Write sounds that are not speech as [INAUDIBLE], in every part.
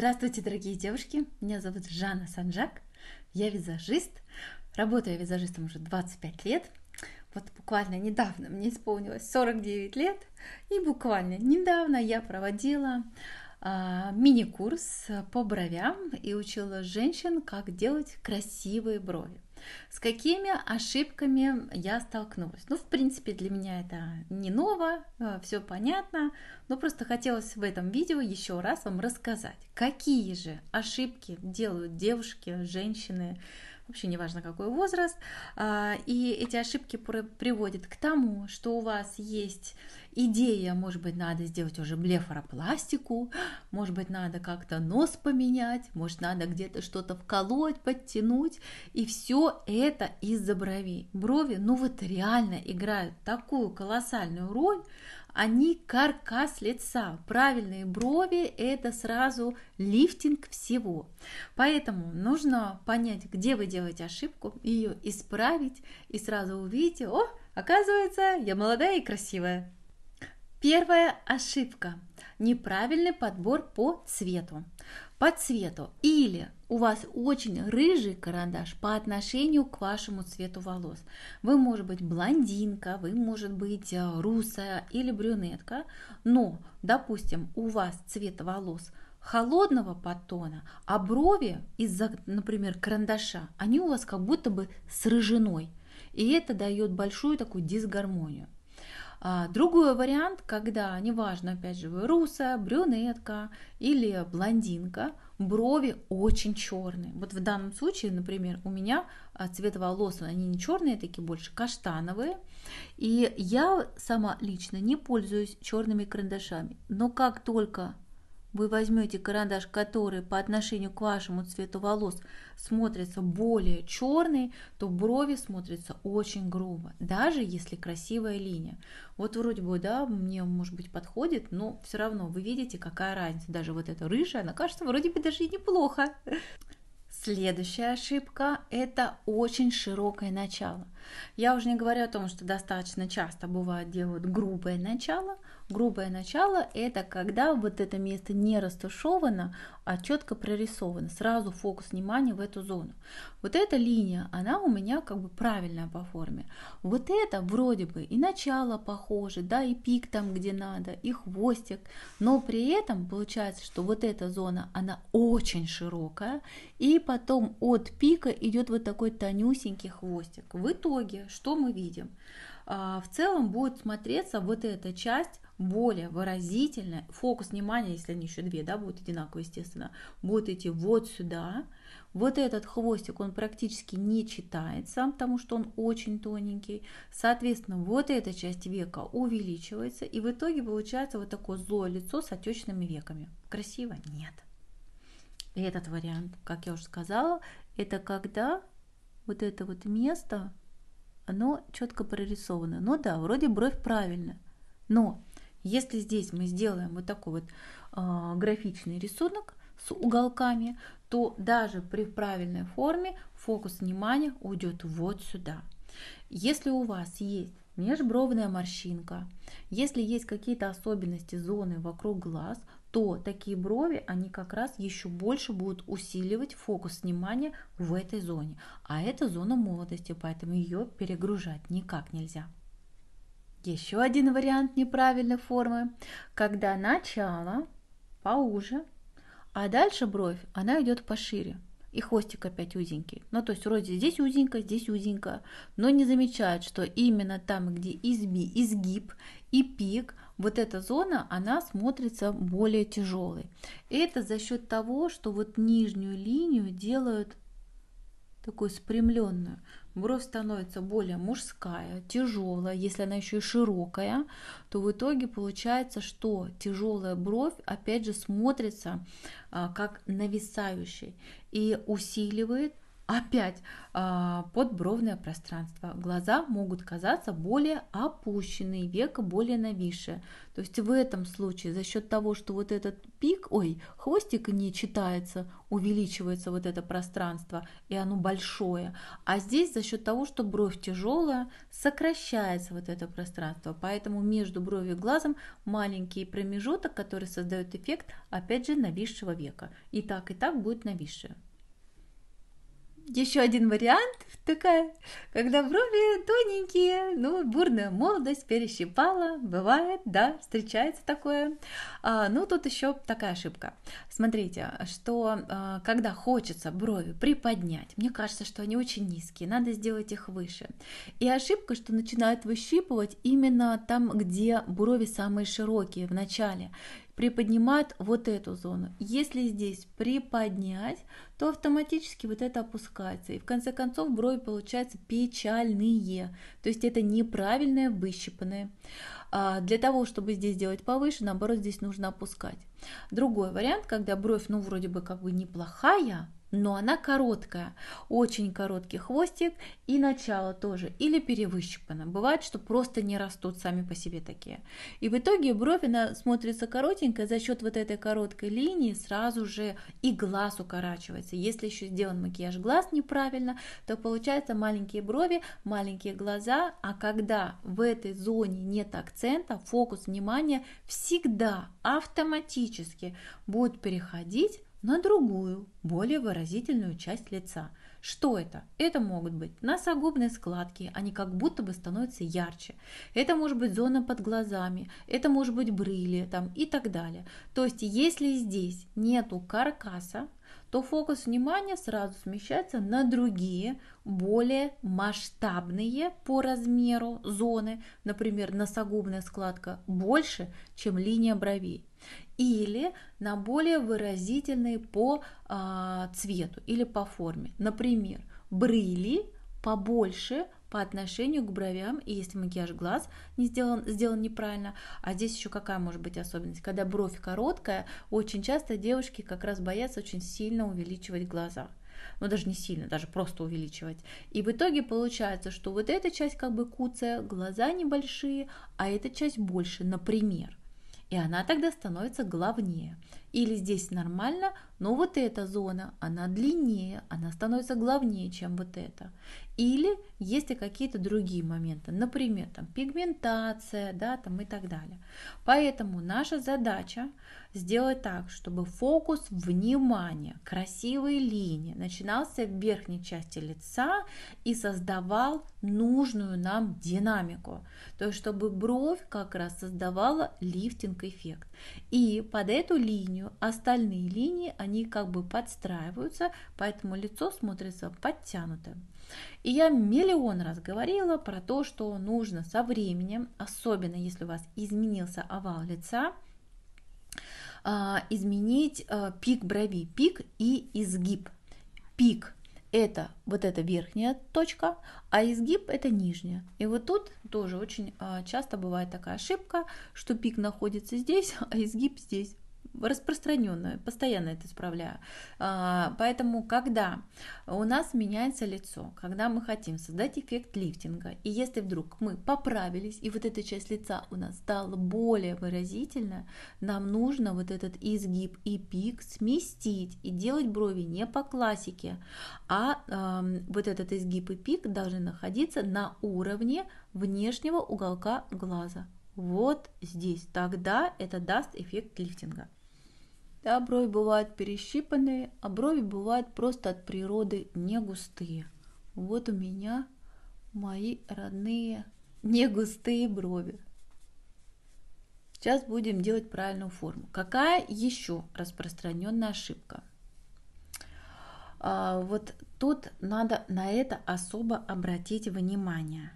Здравствуйте, дорогие девушки! Меня зовут Жанна Санжак, я визажист, работаю я визажистом уже 25 лет. Вот буквально недавно мне исполнилось 49 лет, и буквально недавно я проводила а, мини-курс по бровям и учила женщин, как делать красивые брови. С какими ошибками я столкнулась? Ну, в принципе, для меня это не ново, э, все понятно, но просто хотелось в этом видео еще раз вам рассказать, какие же ошибки делают девушки, женщины, вообще неважно какой возраст. А, и эти ошибки приводят к тому, что у вас есть идея, может быть, надо сделать уже блефоропластику, может быть, надо как-то нос поменять, может, надо где-то что-то вколоть, подтянуть. И все это из-за бровей. Брови, ну вот реально играют такую колоссальную роль, они каркас лица. Правильные брови – это сразу лифтинг всего. Поэтому нужно понять, где вы делаете ошибку, ее исправить, и сразу увидите, о, оказывается, я молодая и красивая. Первая ошибка – неправильный подбор по цвету. По цвету или у вас очень рыжий карандаш по отношению к вашему цвету волос. Вы может быть блондинка, вы может быть э, русая или брюнетка, но, допустим, у вас цвет волос холодного подтона, а брови из-за, например, карандаша, они у вас как будто бы с рыжиной. И это дает большую такую дисгармонию. А другой вариант, когда, неважно, опять же, вы русая, брюнетка или блондинка, брови очень черные. Вот в данном случае, например, у меня а, цвет волос, они не черные, а такие больше каштановые. И я сама лично не пользуюсь черными карандашами. Но как только вы возьмете карандаш, который по отношению к вашему цвету волос смотрится более черный, то брови смотрятся очень грубо, даже если красивая линия. Вот вроде бы, да, мне, может быть, подходит, но все равно вы видите, какая разница. Даже вот эта рыжая, она кажется вроде бы даже и неплохо. Следующая ошибка – это очень широкое начало. Я уже не говорю о том, что достаточно часто бывает делают грубое начало – Грубое начало – это когда вот это место не растушевано, а четко прорисовано. Сразу фокус внимания в эту зону. Вот эта линия, она у меня как бы правильная по форме. Вот это вроде бы и начало похоже, да, и пик там, где надо, и хвостик. Но при этом получается, что вот эта зона, она очень широкая, и потом от пика идет вот такой тонюсенький хвостик. В итоге что мы видим? А, в целом будет смотреться вот эта часть более выразительно, фокус внимания, если они еще две, да, будут одинаковые, естественно, будут идти вот сюда. Вот этот хвостик, он практически не читается, потому что он очень тоненький. Соответственно, вот эта часть века увеличивается, и в итоге получается вот такое злое лицо с отечными веками. Красиво? Нет. И этот вариант, как я уже сказала, это когда вот это вот место оно четко прорисовано. Но ну да, вроде бровь правильно. Но если здесь мы сделаем вот такой вот э, графичный рисунок с уголками, то даже при правильной форме фокус внимания уйдет вот сюда. Если у вас есть межбровная морщинка, если есть какие-то особенности зоны вокруг глаз, то такие брови, они как раз еще больше будут усиливать фокус внимания в этой зоне. А это зона молодости, поэтому ее перегружать никак нельзя. Еще один вариант неправильной формы, когда начало поуже, а дальше бровь, она идет пошире, и хвостик опять узенький. Ну, то есть вроде здесь узенько, здесь узенько, но не замечают, что именно там, где изби, изгиб и пик – вот эта зона, она смотрится более тяжелой. Это за счет того, что вот нижнюю линию делают такую спрямленную. Бровь становится более мужская, тяжелая. Если она еще и широкая, то в итоге получается, что тяжелая бровь опять же смотрится а, как нависающая и усиливает Опять а, подбровное пространство. Глаза могут казаться более опущенные, века более нависшее. То есть в этом случае за счет того, что вот этот пик, ой, хвостик не читается, увеличивается вот это пространство, и оно большое. А здесь за счет того, что бровь тяжелая, сокращается вот это пространство. Поэтому между бровью и глазом маленький промежуток, который создает эффект, опять же, нависшего века. И так, и так будет нависшее еще один вариант такая, когда брови тоненькие, ну, бурная молодость перещипала, бывает, да, встречается такое. А, ну, тут еще такая ошибка. Смотрите, что а, когда хочется брови приподнять, мне кажется, что они очень низкие, надо сделать их выше. И ошибка, что начинают выщипывать именно там, где брови самые широкие в начале приподнимает вот эту зону. Если здесь приподнять, то автоматически вот это опускается. И в конце концов брови получаются печальные. То есть это неправильное выщипанное. А для того, чтобы здесь сделать повыше, наоборот, здесь нужно опускать. Другой вариант, когда бровь, ну, вроде бы как бы неплохая, но она короткая, очень короткий хвостик и начало тоже, или перевыщипано. Бывает, что просто не растут сами по себе такие. И в итоге бровь, она смотрится коротенькая, за счет вот этой короткой линии сразу же и глаз укорачивается. Если еще сделан макияж глаз неправильно, то получается маленькие брови, маленькие глаза, а когда в этой зоне нет акцента, фокус внимания всегда автоматически будет переходить на другую, более выразительную часть лица. Что это? Это могут быть носогубные складки, они как будто бы становятся ярче. Это может быть зона под глазами, это может быть брыли там, и так далее. То есть если здесь нету каркаса, то фокус внимания сразу смещается на другие, более масштабные по размеру зоны, например, носогубная складка больше, чем линия бровей или на более выразительные по а, цвету или по форме. Например, брыли побольше по отношению к бровям, и если макияж глаз не сделан, сделан неправильно, а здесь еще какая может быть особенность? Когда бровь короткая, очень часто девушки как раз боятся очень сильно увеличивать глаза ну даже не сильно, даже просто увеличивать. И в итоге получается, что вот эта часть как бы куцая, глаза небольшие, а эта часть больше, например и она тогда становится главнее. Или здесь нормально, но вот эта зона, она длиннее, она становится главнее, чем вот эта. Или есть и какие-то другие моменты, например, там пигментация, да, там и так далее. Поэтому наша задача сделать так, чтобы фокус внимания, красивой линии начинался в верхней части лица и создавал нужную нам динамику. То есть, чтобы бровь как раз создавала лифтинг эффект. И под эту линию линию. Остальные линии, они как бы подстраиваются, поэтому лицо смотрится подтянутым. И я миллион раз говорила про то, что нужно со временем, особенно если у вас изменился овал лица, а, изменить а, пик брови, пик и изгиб. Пик это вот эта верхняя точка, а изгиб это нижняя. И вот тут тоже очень а, часто бывает такая ошибка, что пик находится здесь, [LAUGHS] а изгиб здесь распространенную постоянно это исправляю. А, поэтому, когда у нас меняется лицо, когда мы хотим создать эффект лифтинга, и если вдруг мы поправились, и вот эта часть лица у нас стала более выразительна, нам нужно вот этот изгиб и пик сместить и делать брови не по классике, а эм, вот этот изгиб и пик должны находиться на уровне внешнего уголка глаза. Вот здесь. Тогда это даст эффект лифтинга. Да, брови бывают перещипанные, а брови бывают просто от природы не густые. Вот у меня мои родные не густые брови. Сейчас будем делать правильную форму. Какая еще распространенная ошибка? А, вот тут надо на это особо обратить внимание.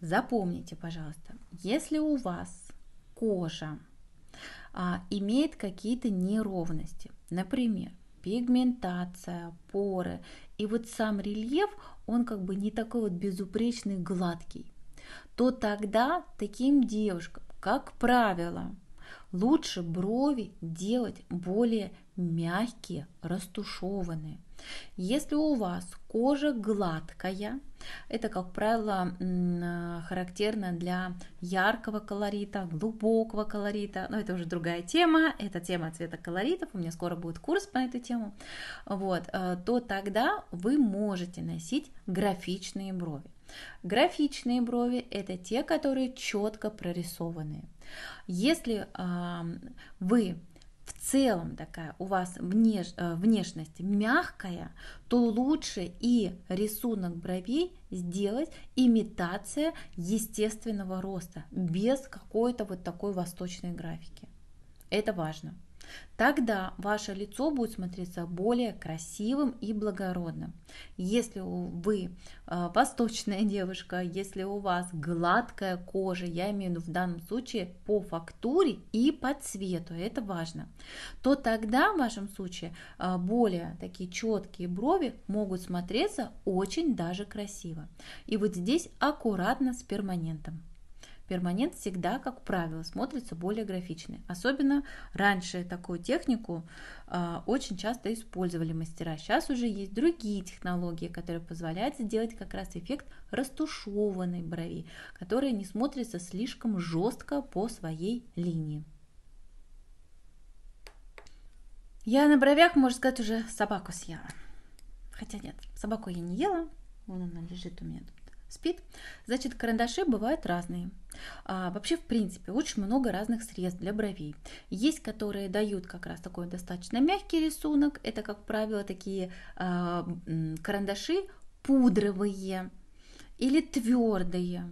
Запомните, пожалуйста, если у вас кожа а, имеет какие-то неровности. Например, пигментация, поры. И вот сам рельеф, он как бы не такой вот безупречный, гладкий. То тогда таким девушкам, как правило, лучше брови делать более мягкие, растушеванные. Если у вас кожа гладкая, это, как правило, а, характерно для яркого колорита, глубокого колорита, но это уже другая тема, это тема цвета колоритов, у меня скоро будет курс по эту тему, вот, э, то тогда вы можете носить графичные брови. Графичные брови – это те, которые четко прорисованы. Если э, вы целом такая у вас внеш, э, внешность мягкая, то лучше и рисунок бровей сделать имитация естественного роста без какой-то вот такой восточной графики. Это важно. Тогда ваше лицо будет смотреться более красивым и благородным. Если вы э, восточная [LAUGHS] девушка, если у вас гладкая кожа, я имею в виду в данном случае по фактуре и по цвету, это важно, то тогда в вашем случае э, более такие четкие брови могут смотреться очень даже красиво. И вот здесь аккуратно с перманентом. Перманент всегда, как правило, смотрится более графичный. Особенно раньше такую технику э, очень часто использовали мастера. Сейчас уже есть другие технологии, которые позволяют сделать как раз эффект растушеванной брови, которая не смотрится слишком жестко по своей линии. Я на бровях, можно сказать, уже собаку съела. Хотя нет, собаку я не ела, вон она лежит у меня тут спит. Значит, карандаши бывают разные. А, вообще, в принципе, очень много разных средств для бровей. Есть, которые дают как раз такой достаточно мягкий рисунок. Это, как правило, такие а, карандаши пудровые или твердые.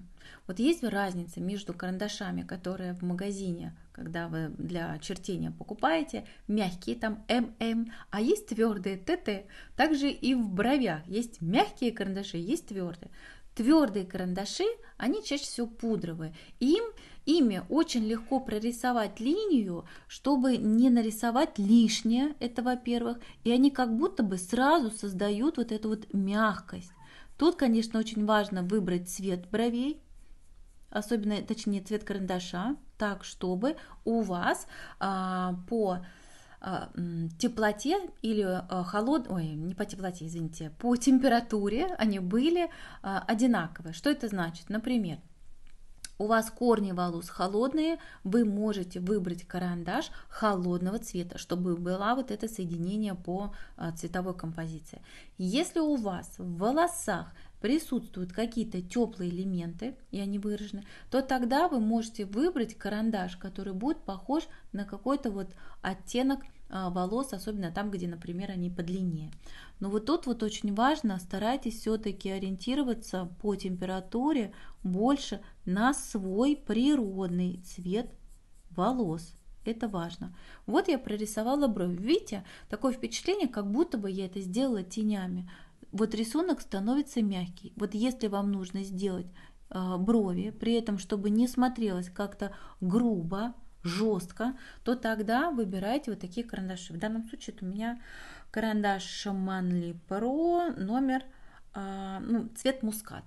Вот есть разница между карандашами, которые в магазине, когда вы для чертения покупаете, мягкие там ММ, а есть твердые ТТ. Также и в бровях есть мягкие карандаши, есть твердые. Твердые карандаши, они чаще всего пудровые. Им, ими очень легко прорисовать линию, чтобы не нарисовать лишнее, это во-первых. И они как будто бы сразу создают вот эту вот мягкость. Тут, конечно, очень важно выбрать цвет бровей, особенно, точнее, цвет карандаша, так, чтобы у вас а, по а, теплоте или а, холод... Ой, не по теплоте, извините, по температуре они были а, одинаковые. Что это значит? Например, у вас корни волос холодные, вы можете выбрать карандаш холодного цвета, чтобы было вот это соединение по цветовой композиции. Если у вас в волосах присутствуют какие-то теплые элементы, и они выражены, то тогда вы можете выбрать карандаш, который будет похож на какой-то вот оттенок а, волос, особенно там, где, например, они подлиннее. Но вот тут вот очень важно, старайтесь все-таки ориентироваться по температуре больше на свой природный цвет волос. Это важно. Вот я прорисовала бровь. Видите, такое впечатление, как будто бы я это сделала тенями вот рисунок становится мягкий. Вот если вам нужно сделать э, брови, при этом чтобы не смотрелось как-то грубо, жестко, то тогда выбирайте вот такие карандаши. В данном случае это у меня карандаш Manly Pro номер, а, ну, цвет мускат.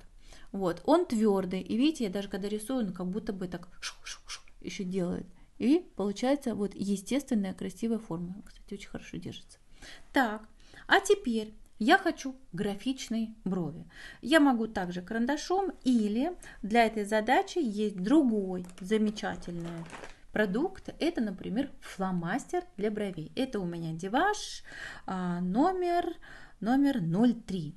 Вот, он твердый, и видите, я даже когда рисую, он как будто бы так шу еще делает. И получается вот естественная красивая форма. Кстати, очень хорошо держится. Так, а теперь я хочу графичные брови. Я могу также карандашом или для этой задачи есть другой замечательный продукт. Это, например, фломастер для бровей. Это у меня деваш а, номер, номер 03.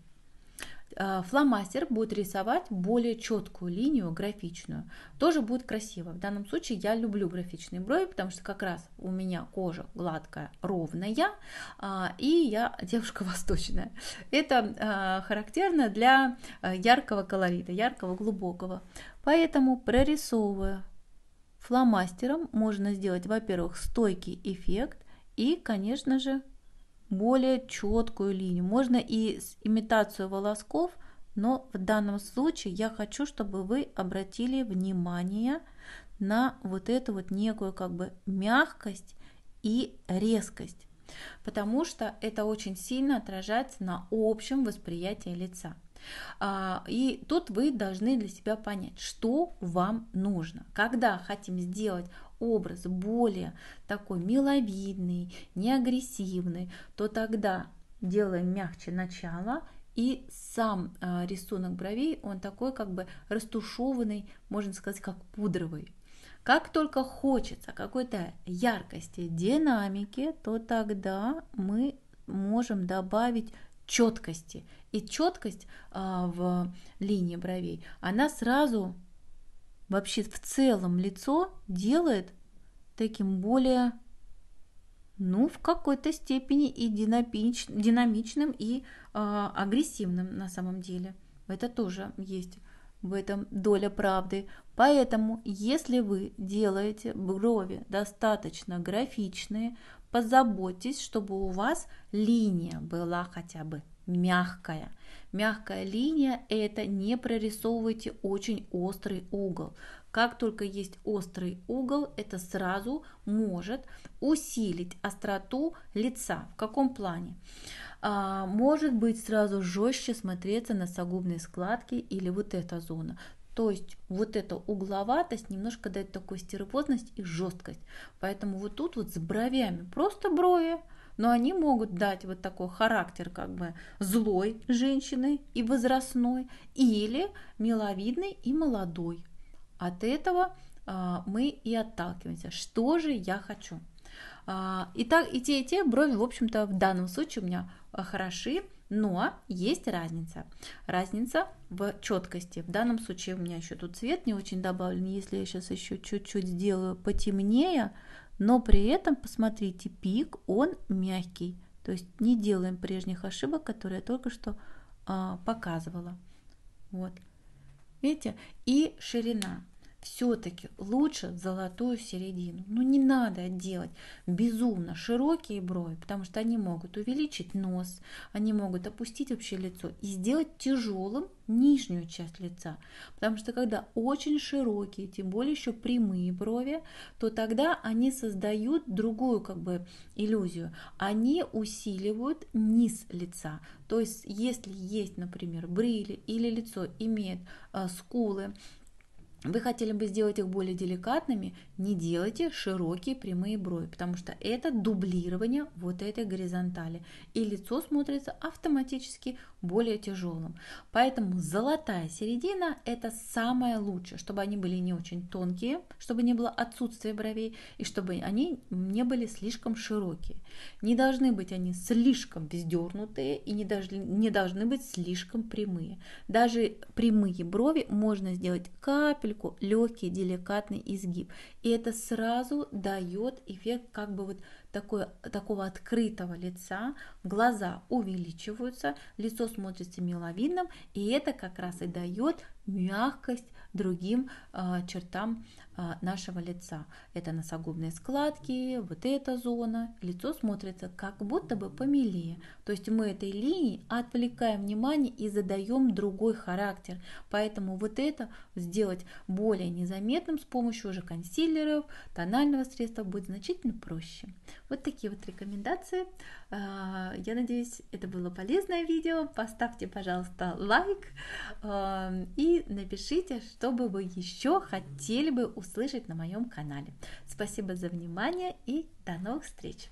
Э, фломастер будет рисовать более четкую линию графичную. Тоже будет красиво. В данном случае я люблю графичные брови, потому что как раз у меня кожа гладкая, ровная, а, и я [LAUGHS] девушка восточная. Это а, характерно для э, яркого колорита, яркого, глубокого. Поэтому прорисовываю фломастером можно сделать, во-первых, стойкий эффект и, конечно же, более четкую линию. Можно и с имитацию волосков, но в данном случае я хочу, чтобы вы обратили внимание на вот эту вот некую как бы мягкость и резкость, потому что это очень сильно отражается на общем восприятии лица. А, и тут вы должны для себя понять, что вам нужно. Когда хотим сделать образ более такой миловидный, неагрессивный, то тогда делаем мягче начало и сам а, рисунок бровей, он такой как бы растушеванный, можно сказать, как пудровый. Как только хочется какой-то яркости, динамики, то тогда мы можем добавить четкости. И четкость а, в линии бровей, она сразу вообще в целом лицо делает таким более, ну, в какой-то степени и динамич, динамичным, и э, агрессивным на самом деле. Это тоже есть в этом доля правды. Поэтому, если вы делаете брови достаточно графичные, позаботьтесь, чтобы у вас линия была хотя бы мягкая. Мягкая линия – это не прорисовывайте очень острый угол. Как только есть острый угол, это сразу может усилить остроту лица. В каком плане? А, может быть сразу жестче смотреться на носогубные складки или вот эта зона. То есть вот эта угловатость немножко дает такую стервозность и жесткость. Поэтому вот тут вот с бровями просто брови – но они могут дать вот такой характер как бы злой женщины и возрастной, или миловидной и молодой. От этого а, мы и отталкиваемся. Что же я хочу? А, и, так, и те, и те брови, в общем-то, в данном случае у меня а, хороши, но есть разница. Разница в четкости. В данном случае у меня еще тут цвет не очень добавлен. Если я сейчас еще чуть-чуть сделаю потемнее, но при этом, посмотрите, пик, он мягкий, то есть не делаем прежних ошибок, которые я только что а, показывала. Вот. Видите? И ширина все-таки лучше золотую середину. Ну не надо делать безумно широкие брови, потому что они могут увеличить нос, они могут опустить вообще лицо и сделать тяжелым нижнюю часть лица. Потому что когда очень широкие, тем более еще прямые брови, то тогда они создают другую как бы иллюзию. Они усиливают низ лица. То есть если есть, например, брили или лицо имеет э, скулы, вы хотели бы сделать их более деликатными, не делайте широкие прямые брови, потому что это дублирование вот этой горизонтали, и лицо смотрится автоматически более тяжелым. Поэтому золотая середина – это самое лучшее, чтобы они были не очень тонкие, чтобы не было отсутствия бровей, и чтобы они не были слишком широкие. Не должны быть они слишком вздернутые и не должны, не должны быть слишком прямые. Даже прямые брови можно сделать капель капельку легкий деликатный изгиб. И это сразу дает эффект как бы вот такой, такого открытого лица, глаза увеличиваются, лицо смотрится миловидным, и это как раз и дает мягкость другим э, чертам а, нашего лица. Это носогубные складки, вот эта зона. Лицо смотрится как будто бы помелее. То есть мы этой линией отвлекаем внимание и задаем другой характер. Поэтому вот это сделать более незаметным с помощью уже консилеров, тонального средства будет значительно проще. Вот такие вот рекомендации. А, я надеюсь, это было полезное видео. Поставьте, пожалуйста, лайк а, и напишите, что бы вы еще хотели бы услышать услышать на моем канале. Спасибо за внимание и до новых встреч!